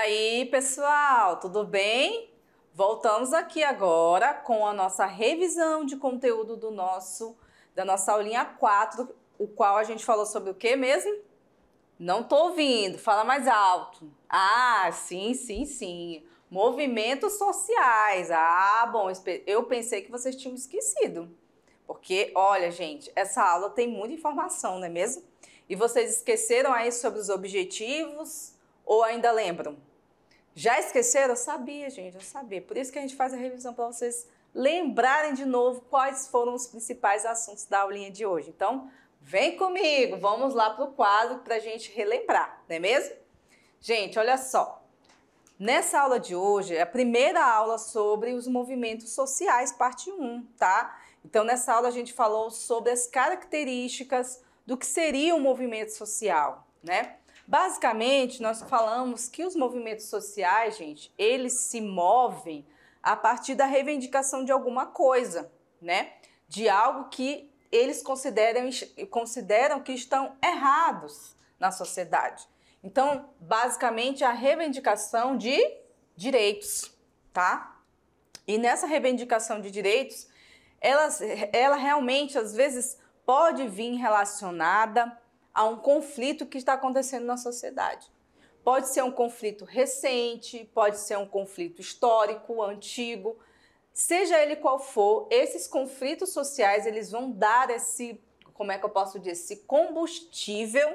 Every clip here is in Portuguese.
aí, pessoal, tudo bem? Voltamos aqui agora com a nossa revisão de conteúdo do nosso da nossa aulinha 4, o qual a gente falou sobre o que mesmo? Não tô ouvindo, fala mais alto. Ah, sim, sim, sim. Movimentos sociais. Ah, bom, eu pensei que vocês tinham esquecido. Porque, olha, gente, essa aula tem muita informação, não é mesmo? E vocês esqueceram aí sobre os objetivos ou ainda lembram? Já esqueceram? Eu sabia, gente, eu sabia. Por isso que a gente faz a revisão para vocês lembrarem de novo quais foram os principais assuntos da aulinha de hoje. Então, vem comigo, vamos lá para o quadro para a gente relembrar, não é mesmo? Gente, olha só. Nessa aula de hoje, é a primeira aula sobre os movimentos sociais, parte 1, tá? Então, nessa aula a gente falou sobre as características do que seria um movimento social, né? Basicamente, nós falamos que os movimentos sociais, gente, eles se movem a partir da reivindicação de alguma coisa, né? De algo que eles consideram, consideram que estão errados na sociedade. Então, basicamente, a reivindicação de direitos, tá? E nessa reivindicação de direitos, ela, ela realmente, às vezes, pode vir relacionada a um conflito que está acontecendo na sociedade. Pode ser um conflito recente, pode ser um conflito histórico, antigo, seja ele qual for, esses conflitos sociais eles vão dar esse, como é que eu posso dizer, esse combustível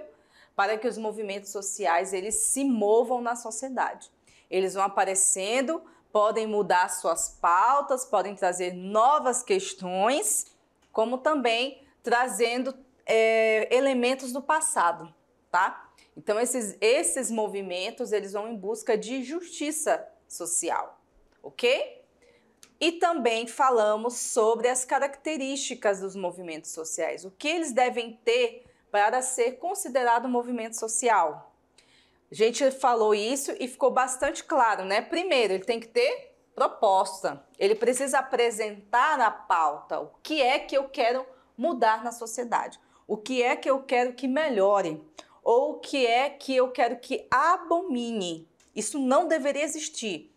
para que os movimentos sociais eles se movam na sociedade. Eles vão aparecendo, podem mudar suas pautas, podem trazer novas questões, como também trazendo é, elementos do passado, tá? Então esses, esses movimentos eles vão em busca de justiça social, ok? E também falamos sobre as características dos movimentos sociais, o que eles devem ter para ser considerado movimento social. A gente falou isso e ficou bastante claro, né? Primeiro, ele tem que ter proposta. Ele precisa apresentar a pauta, o que é que eu quero mudar na sociedade o que é que eu quero que melhore ou o que é que eu quero que abomine. Isso não deveria existir.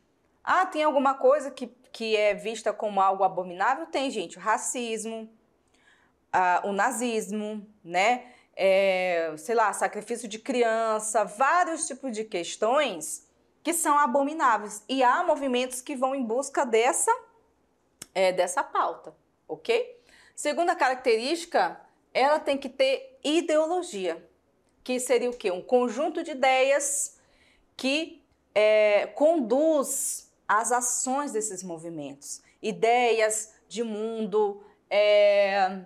Ah, tem alguma coisa que, que é vista como algo abominável? Tem, gente, o racismo, ah, o nazismo, né? É, sei lá, sacrifício de criança, vários tipos de questões que são abomináveis. E há movimentos que vão em busca dessa, é, dessa pauta, ok? Segunda característica ela tem que ter ideologia, que seria o quê? Um conjunto de ideias que é, conduz as ações desses movimentos. Ideias de mundo, é,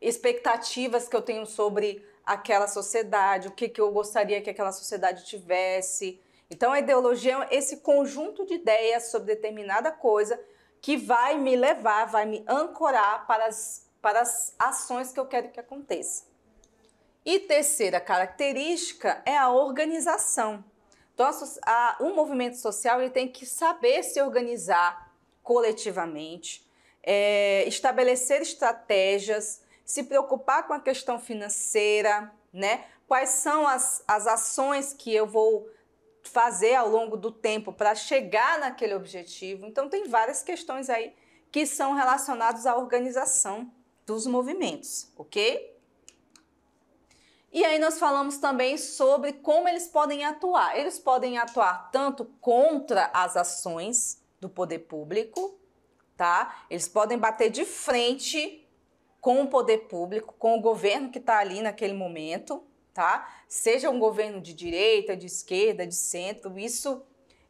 expectativas que eu tenho sobre aquela sociedade, o que, que eu gostaria que aquela sociedade tivesse. Então, a ideologia é esse conjunto de ideias sobre determinada coisa que vai me levar, vai me ancorar para as para as ações que eu quero que aconteça. E terceira característica é a organização. Então, a, um movimento social ele tem que saber se organizar coletivamente, é, estabelecer estratégias, se preocupar com a questão financeira, né? Quais são as, as ações que eu vou fazer ao longo do tempo para chegar naquele objetivo? Então, tem várias questões aí que são relacionadas à organização dos movimentos, ok? E aí nós falamos também sobre como eles podem atuar. Eles podem atuar tanto contra as ações do poder público, tá? Eles podem bater de frente com o poder público, com o governo que está ali naquele momento, tá? Seja um governo de direita, de esquerda, de centro, isso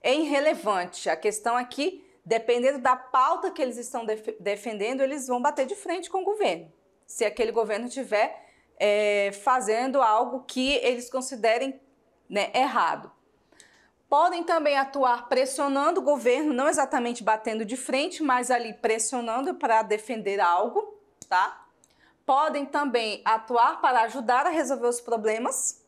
é irrelevante. A questão aqui é dependendo da pauta que eles estão def defendendo, eles vão bater de frente com o governo. Se aquele governo tiver é, fazendo algo que eles considerem né, errado. Podem também atuar pressionando o governo, não exatamente batendo de frente, mas ali pressionando para defender algo, tá? Podem também atuar para ajudar a resolver os problemas,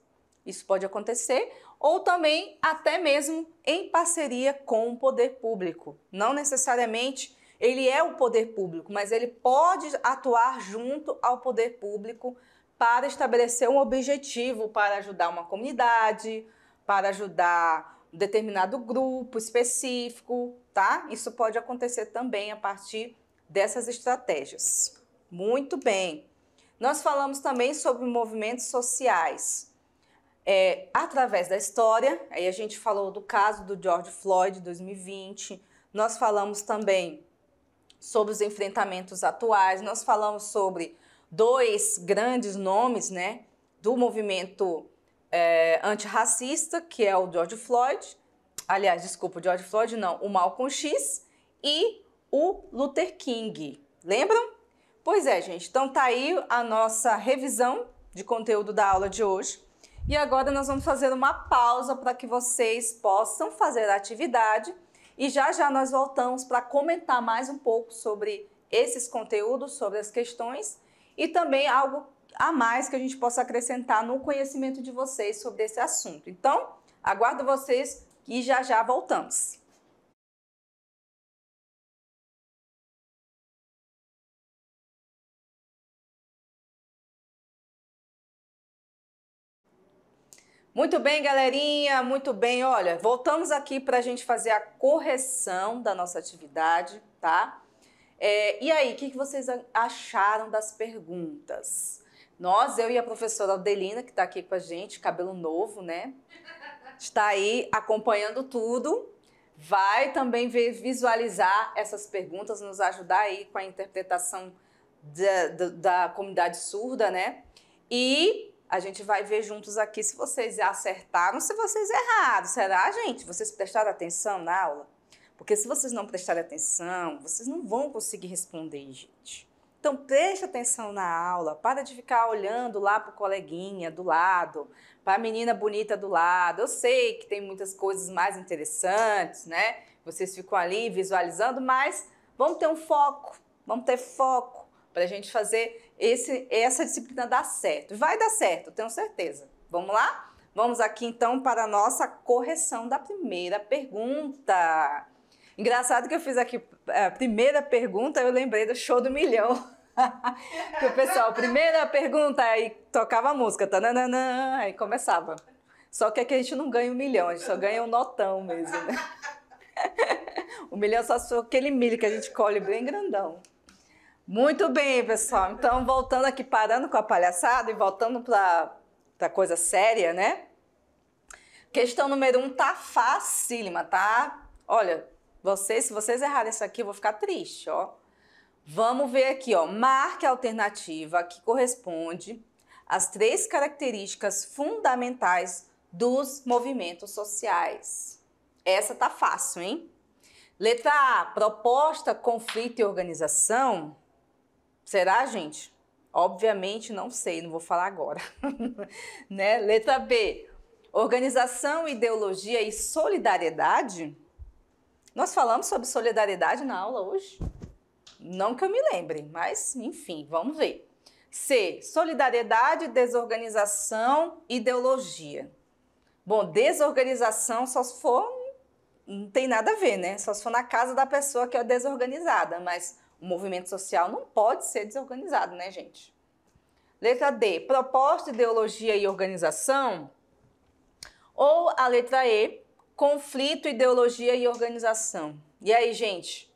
isso pode acontecer, ou também até mesmo em parceria com o poder público. Não necessariamente ele é o poder público, mas ele pode atuar junto ao poder público para estabelecer um objetivo para ajudar uma comunidade, para ajudar um determinado grupo específico, tá? Isso pode acontecer também a partir dessas estratégias. Muito bem. Nós falamos também sobre movimentos sociais é, através da história. Aí a gente falou do caso do George Floyd, 2020. Nós falamos também sobre os enfrentamentos atuais. Nós falamos sobre dois grandes nomes, né, do movimento é, antirracista, que é o George Floyd, aliás, desculpa, o George Floyd não, o Malcolm X e o Luther King. Lembram? Pois é, gente. Então tá aí a nossa revisão de conteúdo da aula de hoje. E agora nós vamos fazer uma pausa para que vocês possam fazer a atividade e já já nós voltamos para comentar mais um pouco sobre esses conteúdos, sobre as questões e também algo a mais que a gente possa acrescentar no conhecimento de vocês sobre esse assunto. Então, aguardo vocês e já já voltamos. Muito bem, galerinha, muito bem. Olha, voltamos aqui para a gente fazer a correção da nossa atividade, tá? É, e aí, o que, que vocês acharam das perguntas? Nós, eu e a professora Aldelina, que está aqui com a gente, cabelo novo, né? Está aí acompanhando tudo. Vai também ver, visualizar essas perguntas, nos ajudar aí com a interpretação da, da, da comunidade surda, né? E a gente vai ver juntos aqui se vocês acertaram, se vocês erraram. Será, gente? Vocês prestaram atenção na aula? Porque se vocês não prestarem atenção, vocês não vão conseguir responder, gente. Então preste atenção na aula, para de ficar olhando lá para o coleguinha do lado, para a menina bonita do lado. Eu sei que tem muitas coisas mais interessantes, né? Vocês ficam ali visualizando, mas vamos ter um foco, vamos ter foco para a gente fazer esse, essa disciplina dá certo. Vai dar certo, tenho certeza. Vamos lá? Vamos aqui então para a nossa correção da primeira pergunta. Engraçado que eu fiz aqui é, a primeira pergunta, eu lembrei do show do milhão. que o pessoal, primeira pergunta, aí tocava a música, tananana, aí começava. Só que aqui a gente não ganha um milhão, a gente só ganha um notão mesmo, né? o milhão só aquele milho que a gente colhe bem grandão. Muito bem, pessoal. Então, voltando aqui, parando com a palhaçada e voltando para a coisa séria, né? Questão número um tá facílima, tá? Olha, vocês, se vocês errarem isso aqui, eu vou ficar triste, ó. Vamos ver aqui, ó. Marque a alternativa que corresponde às três características fundamentais dos movimentos sociais. Essa tá fácil, hein? Letra A, proposta, conflito e organização. Será, gente? Obviamente não sei, não vou falar agora. né? Letra B. Organização, ideologia e solidariedade? Nós falamos sobre solidariedade na aula hoje? Não que eu me lembre, mas enfim, vamos ver. C. Solidariedade, desorganização, ideologia. Bom, desorganização só se for. Não tem nada a ver, né? Só se for na casa da pessoa que é desorganizada, mas o movimento social não pode ser desorganizado, né, gente? Letra D, proposta, ideologia e organização. Ou a letra E, conflito, ideologia e organização. E aí, gente?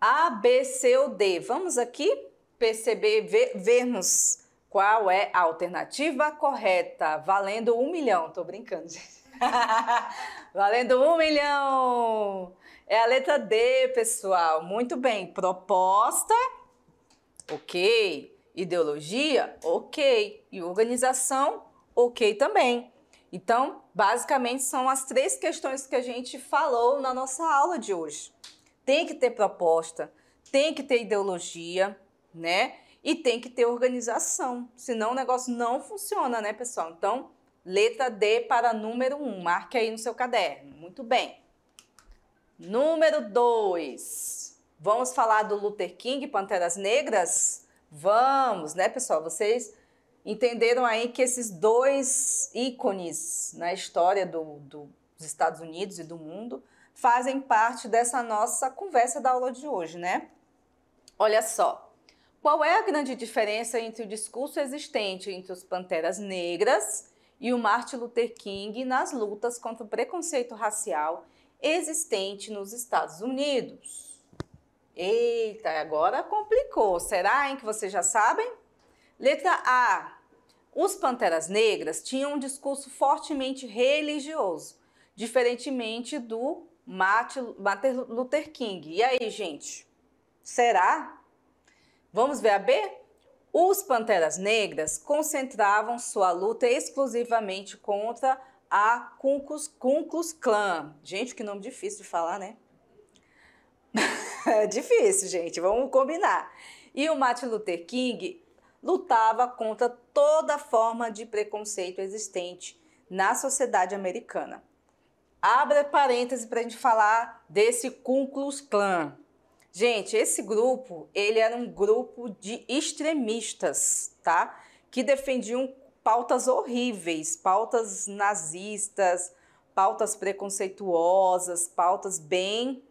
A, B, C ou D? Vamos aqui perceber, ver, vermos qual é a alternativa correta, valendo um milhão. Tô brincando, gente. valendo um milhão! É a letra D, pessoal. Muito bem. Proposta, ok. Ideologia, ok. E organização, ok também. Então, basicamente, são as três questões que a gente falou na nossa aula de hoje. Tem que ter proposta, tem que ter ideologia, né? E tem que ter organização, senão o negócio não funciona, né, pessoal? Então, letra D para número 1, um. marque aí no seu caderno. Muito bem. Número 2. Vamos falar do Luther King, Panteras Negras? Vamos, né, pessoal? Vocês entenderam aí que esses dois ícones na história do, do, dos Estados Unidos e do mundo fazem parte dessa nossa conversa da aula de hoje, né? Olha só, qual é a grande diferença entre o discurso existente entre os Panteras Negras e o Martin Luther King nas lutas contra o preconceito racial existente nos Estados Unidos. Eita, agora complicou. Será hein, que vocês já sabem? Letra A. Os panteras negras tinham um discurso fortemente religioso, diferentemente do Martin Luther King. E aí, gente? Será? Vamos ver a B? Os panteras negras concentravam sua luta exclusivamente contra a Kunkus, Kunkus Clan. Gente, que nome difícil de falar, né? é difícil, gente, vamos combinar. E o Martin Luther King lutava contra toda forma de preconceito existente na sociedade americana. Abra parêntese para a gente falar desse Ku clã Klan. Gente, esse grupo, ele era um grupo de extremistas, tá? Que defendiam pautas horríveis, pautas nazistas, pautas preconceituosas, pautas bem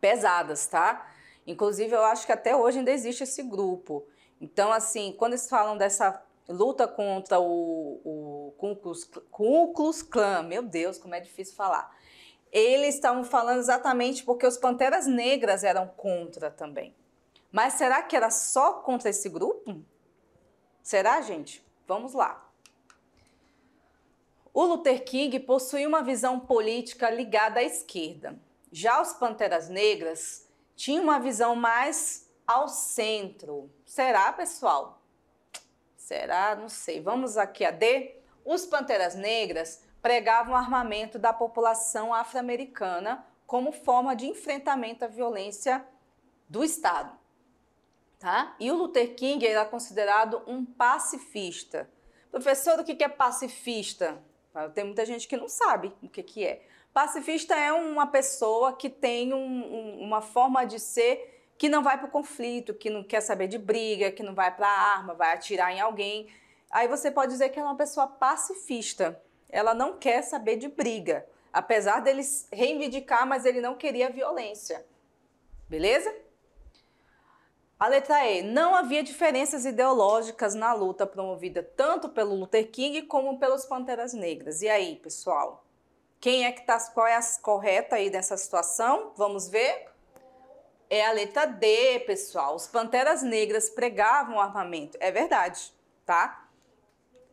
pesadas, tá? Inclusive, eu acho que até hoje ainda existe esse grupo. Então, assim, quando eles falam dessa luta contra o, o Ku Klux Klan, meu Deus, como é difícil falar. Eles estavam falando exatamente porque os Panteras Negras eram contra também. Mas será que era só contra esse grupo? Será, gente? Vamos lá. O Luther King possuía uma visão política ligada à esquerda. Já os Panteras Negras tinham uma visão mais ao centro. Será, pessoal? Será? Não sei. Vamos aqui a D. Os Panteras Negras pregavam o armamento da população afro-americana como forma de enfrentamento à violência do Estado. Tá? E o Luther King era é considerado um pacifista. Professor, o que é pacifista? Tem muita gente que não sabe o que é. Pacifista é uma pessoa que tem um, um, uma forma de ser que não vai para o conflito, que não quer saber de briga, que não vai para a arma, vai atirar em alguém. Aí você pode dizer que ela é uma pessoa pacifista. Ela não quer saber de briga, apesar dele reivindicar, mas ele não queria violência. Beleza? A letra E. Não havia diferenças ideológicas na luta promovida tanto pelo Luther King como pelos Panteras Negras. E aí, pessoal? Quem é que tá, qual é a correta aí dessa situação? Vamos ver? É a letra D, pessoal. Os Panteras Negras pregavam armamento. É verdade, tá?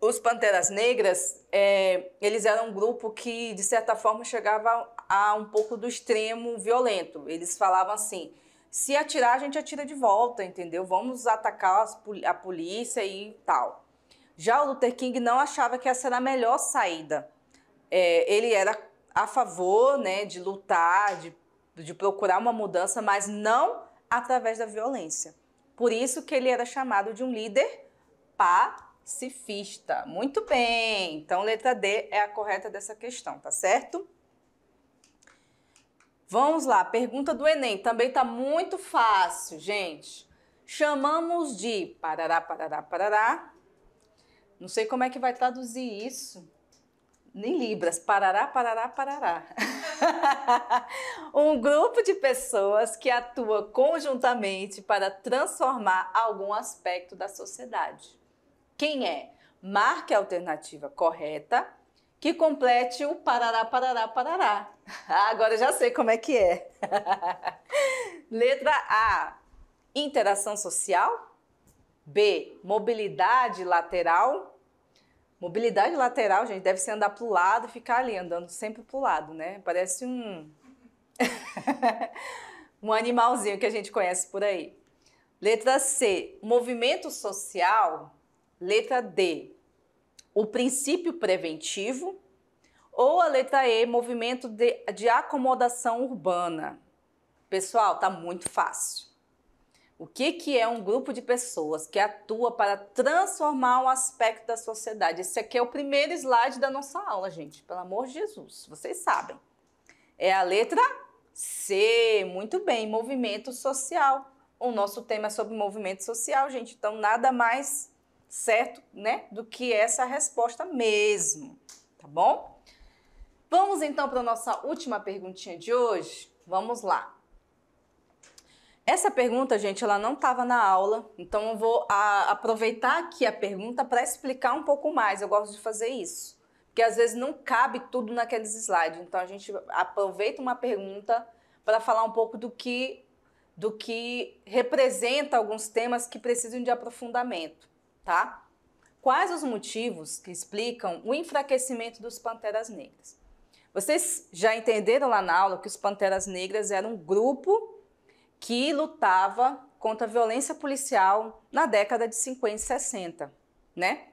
Os Panteras Negras, é, eles eram um grupo que, de certa forma, chegava a um pouco do extremo violento. Eles falavam assim se atirar, a gente atira de volta, entendeu? Vamos atacar a polícia e tal. Já o Luther King não achava que essa era a melhor saída. É, ele era a favor né, de lutar, de, de procurar uma mudança, mas não através da violência. Por isso que ele era chamado de um líder pacifista. Muito bem! Então, letra D é a correta dessa questão, tá certo? Vamos lá, pergunta do Enem, também está muito fácil, gente. Chamamos de parará, parará, parará. Não sei como é que vai traduzir isso. Nem Libras, parará, parará, parará. um grupo de pessoas que atua conjuntamente para transformar algum aspecto da sociedade. Quem é? Marque a alternativa correta que complete o parará, parará, parará. Agora já sei como é que é. Letra A: interação social. B: mobilidade lateral. Mobilidade lateral, gente, deve ser andar para o lado e ficar ali, andando sempre para o lado, né? Parece um. um animalzinho que a gente conhece por aí. Letra C: movimento social. Letra D: o princípio preventivo. Ou a letra E, movimento de, de acomodação urbana. Pessoal, tá muito fácil. O que, que é um grupo de pessoas que atua para transformar um aspecto da sociedade? Esse aqui é o primeiro slide da nossa aula, gente. Pelo amor de Jesus, vocês sabem. É a letra C. Muito bem, movimento social. O nosso tema é sobre movimento social, gente. Então, nada mais certo, né, do que essa resposta mesmo, tá bom? Vamos então para a nossa última perguntinha de hoje? Vamos lá. Essa pergunta, gente, ela não estava na aula, então eu vou a, aproveitar aqui a pergunta para explicar um pouco mais. Eu gosto de fazer isso, porque às vezes não cabe tudo naqueles slides. Então a gente aproveita uma pergunta para falar um pouco do que do que representa alguns temas que precisam de aprofundamento, tá? Quais os motivos que explicam o enfraquecimento dos panteras negras? Vocês já entenderam lá na aula que os Panteras Negras eram um grupo que lutava contra a violência policial na década de 50 e 60, né?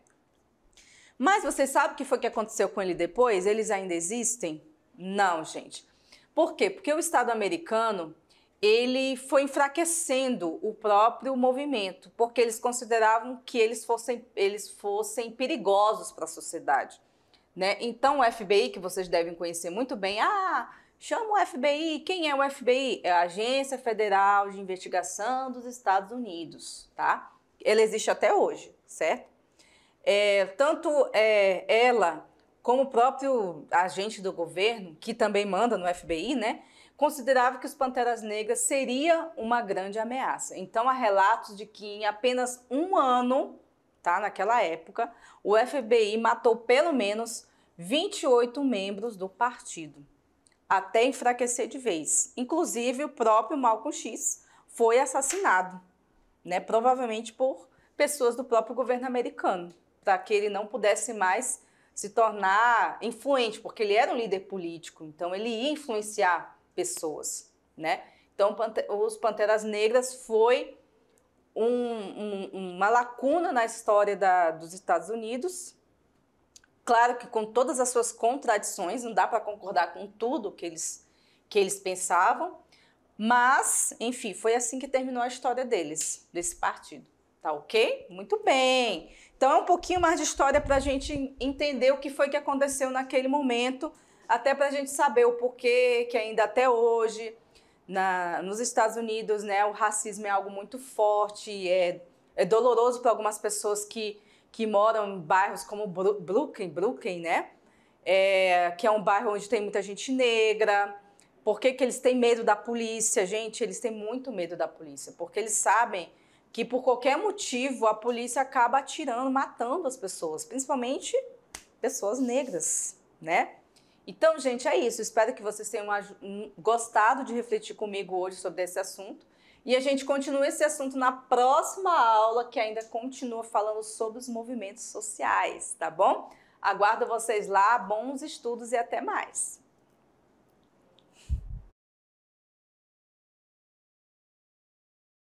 Mas você sabe o que foi que aconteceu com ele depois? Eles ainda existem? Não, gente. Por quê? Porque o Estado americano ele foi enfraquecendo o próprio movimento, porque eles consideravam que eles fossem, eles fossem perigosos para a sociedade. Né? Então, o FBI, que vocês devem conhecer muito bem, ah, chama o FBI. Quem é o FBI? É a Agência Federal de Investigação dos Estados Unidos, tá? Ela existe até hoje, certo? É, tanto é, ela como o próprio agente do governo, que também manda no FBI, né, considerava que os Panteras Negras seria uma grande ameaça. Então há relatos de que em apenas um ano tá? Naquela época, o FBI matou pelo menos 28 membros do partido, até enfraquecer de vez. Inclusive, o próprio Malcolm X foi assassinado, né? Provavelmente por pessoas do próprio governo americano, para que ele não pudesse mais se tornar influente, porque ele era um líder político, então ele ia influenciar pessoas, né? Então, os Panteras Negras foi um, um, uma lacuna na história da, dos Estados Unidos. Claro que com todas as suas contradições, não dá para concordar com tudo que eles, que eles pensavam, mas, enfim, foi assim que terminou a história deles, desse partido. Tá ok? Muito bem. Então é um pouquinho mais de história para a gente entender o que foi que aconteceu naquele momento, até para a gente saber o porquê que ainda até hoje na, nos Estados Unidos, né, o racismo é algo muito forte, é, é doloroso para algumas pessoas que, que moram em bairros como Brooklyn, Brooklyn, né, é, que é um bairro onde tem muita gente negra. Por que, que eles têm medo da polícia? Gente, eles têm muito medo da polícia, porque eles sabem que por qualquer motivo a polícia acaba atirando, matando as pessoas, principalmente pessoas negras, né? Então, gente, é isso. Espero que vocês tenham hum, gostado de refletir comigo hoje sobre esse assunto. E a gente continua esse assunto na próxima aula, que ainda continua falando sobre os movimentos sociais, tá bom? Aguardo vocês lá, bons estudos e até mais!